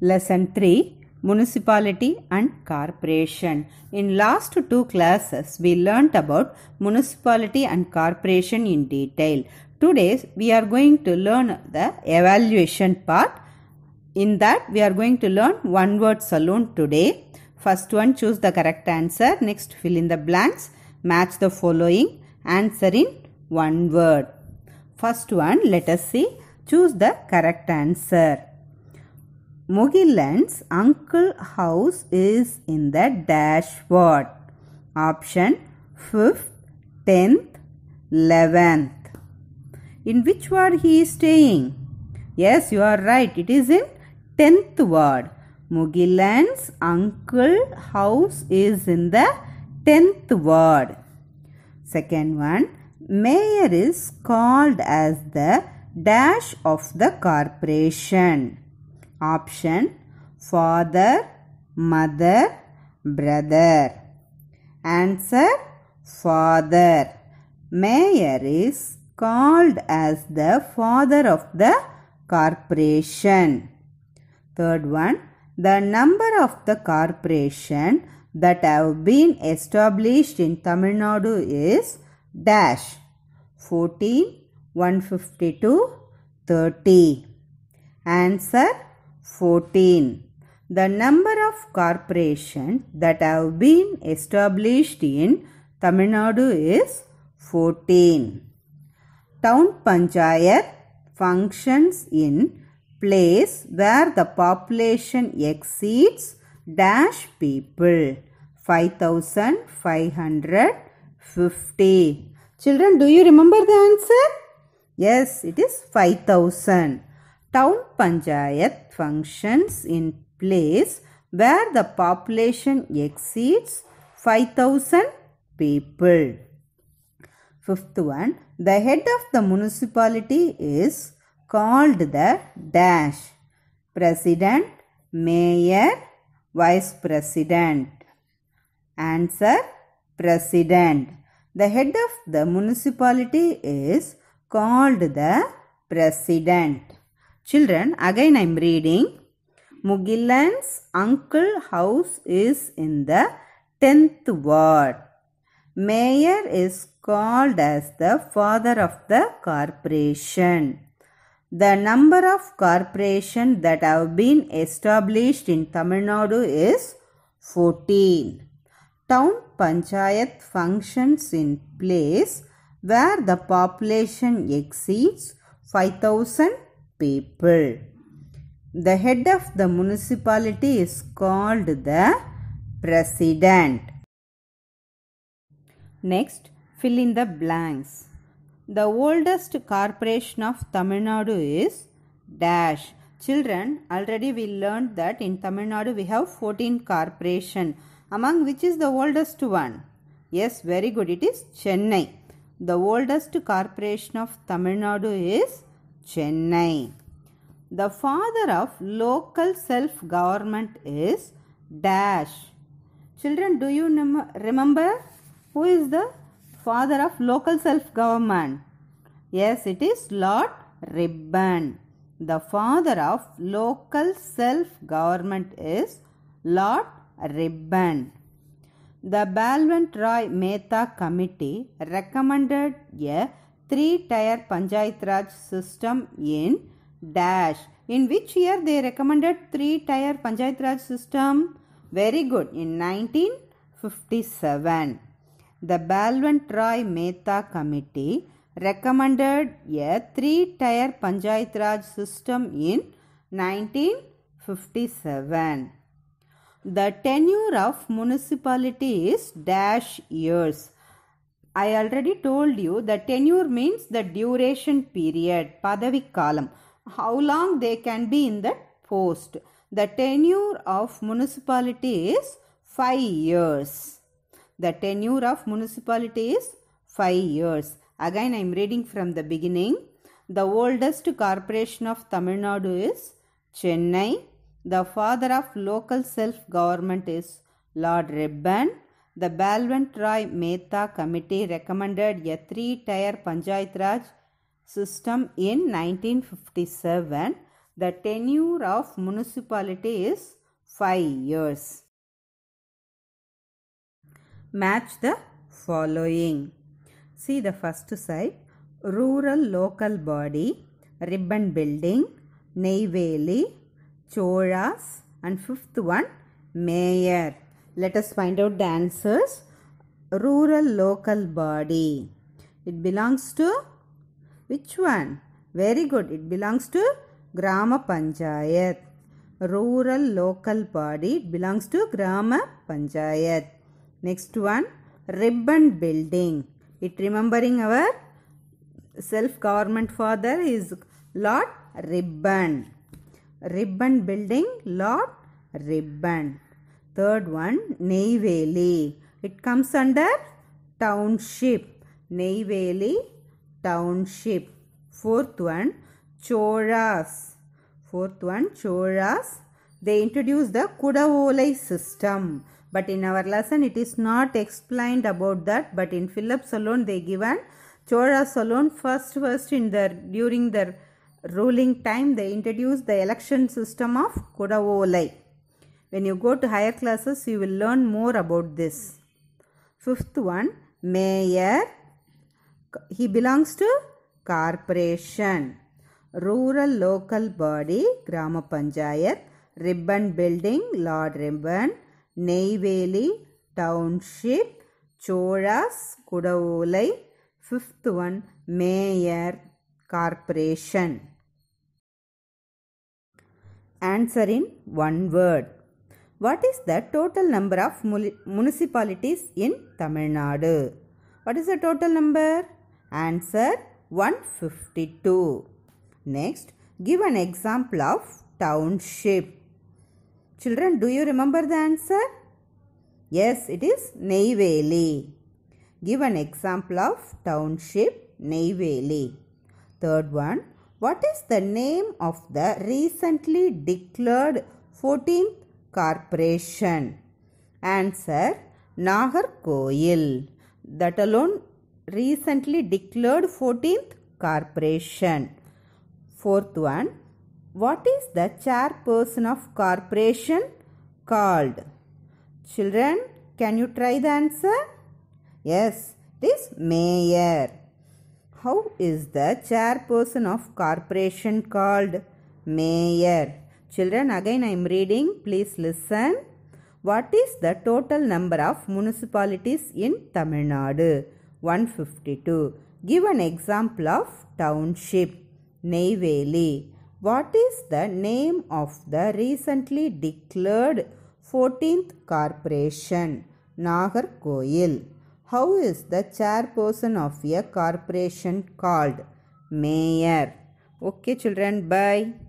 Lesson 3 Municipality and Corporation. In last two classes, we learnt about municipality and corporation in detail. Today, we are going to learn the evaluation part. In that, we are going to learn one word saloon today. First one, choose the correct answer. Next, fill in the blanks. Match the following. Answer in one word. First one, let us see. Choose the correct answer. Mogilan's uncle house is in the dashboard. Option 5th, 10th, 11th. In which ward he is staying? Yes, you are right. It is in 10th ward. Mogilan's uncle house is in the 10th ward. Second one, mayor is called as the dash of the corporation option father, mother, brother. Answer father. Mayor is called as the father of the corporation. Third one, the number of the corporation that have been established in Tamil Nadu is dash 14, 152, 30. Answer 14. The number of corporations that have been established in Tamil Nadu is 14. Town Panchayat functions in place where the population exceeds dash people 5550. Children, do you remember the answer? Yes, it is 5000. Town Panchayat functions in place where the population exceeds 5000 people. Fifth one, the head of the municipality is called the dash president, mayor, vice president. Answer president. The head of the municipality is called the president. Children, again I am reading. Mugilan's uncle house is in the 10th ward. Mayor is called as the father of the corporation. The number of corporation that have been established in Tamil Nadu is 14. Town Panchayat functions in place where the population exceeds 5000 people. The head of the municipality is called the president. Next, fill in the blanks. The oldest corporation of Tamil Nadu is dash. Children, already we learned that in Tamil Nadu we have 14 corporation. Among which is the oldest one? Yes, very good. It is Chennai. The oldest corporation of Tamil Nadu is Chennai. The father of local self government is Dash. Children, do you remember who is the father of local self government? Yes, it is Lord Ribbon. The father of local self government is Lord Ribbon. The Balwant Roy Mehta Committee recommended a three tier Panchayat Raj system in dash. In which year they recommended three tier Panchayat Raj system? Very good. In 1957, the Balwant Roy Mehta Committee recommended a three tier Panchayat Raj system in 1957. The tenure of municipality is dash years. I already told you that tenure means the duration period, Padavikalam, how long they can be in the post. The tenure of municipality is 5 years. The tenure of municipality is 5 years. Again, I am reading from the beginning. The oldest corporation of Tamil Nadu is Chennai. The father of local self-government is Lord Ribban the Balwant Roy Mehta Committee recommended a three tier Panchayat Raj system in 1957. The tenure of municipality is 5 years. Match the following. See the first side rural local body, ribbon building, Neyveli, Choras, and fifth one, mayor. Let us find out the answers. Rural local body. It belongs to which one? Very good. It belongs to Grama Panchayat. Rural local body. It belongs to Grama Panchayat. Next one. Ribbon building. It remembering our self-government father is Lord Ribbon. Ribbon building. Lord Ribbon. Third one, Neyveli. It comes under township. Neyveli township. Fourth one, Choras. Fourth one, Choras. They introduced the Kudavolai system. But in our lesson, it is not explained about that. But in Philip's alone, they given Choras alone first, first in their during their ruling time, they introduced the election system of Kudavolai. When you go to higher classes, you will learn more about this. Fifth one, mayor. He belongs to corporation. Rural local body, Grama Panchayat, Ribbon Building, Lord Ribbon, Neyveli, Township, choras, குடவோலை Fifth one, mayor, corporation. Answer in one word. What is the total number of municipalities in Tamil Nadu? What is the total number? Answer 152. Next, give an example of township. Children, do you remember the answer? Yes, it is Neyveli. Give an example of township Neyveli. Third one, what is the name of the recently declared 14th Corporation. Answer Nagarkoil. That alone recently declared 14th corporation. Fourth one. What is the chairperson of corporation called? Children, can you try the answer? Yes, this mayor. How is the chairperson of corporation called? Mayor. Children, again I am reading. Please listen. What is the total number of municipalities in Tamil Nadu? 152. Give an example of township. Neyveli. What is the name of the recently declared 14th corporation? Nagarkoil. How is the chairperson of a corporation called? Mayor. Okay, children, bye.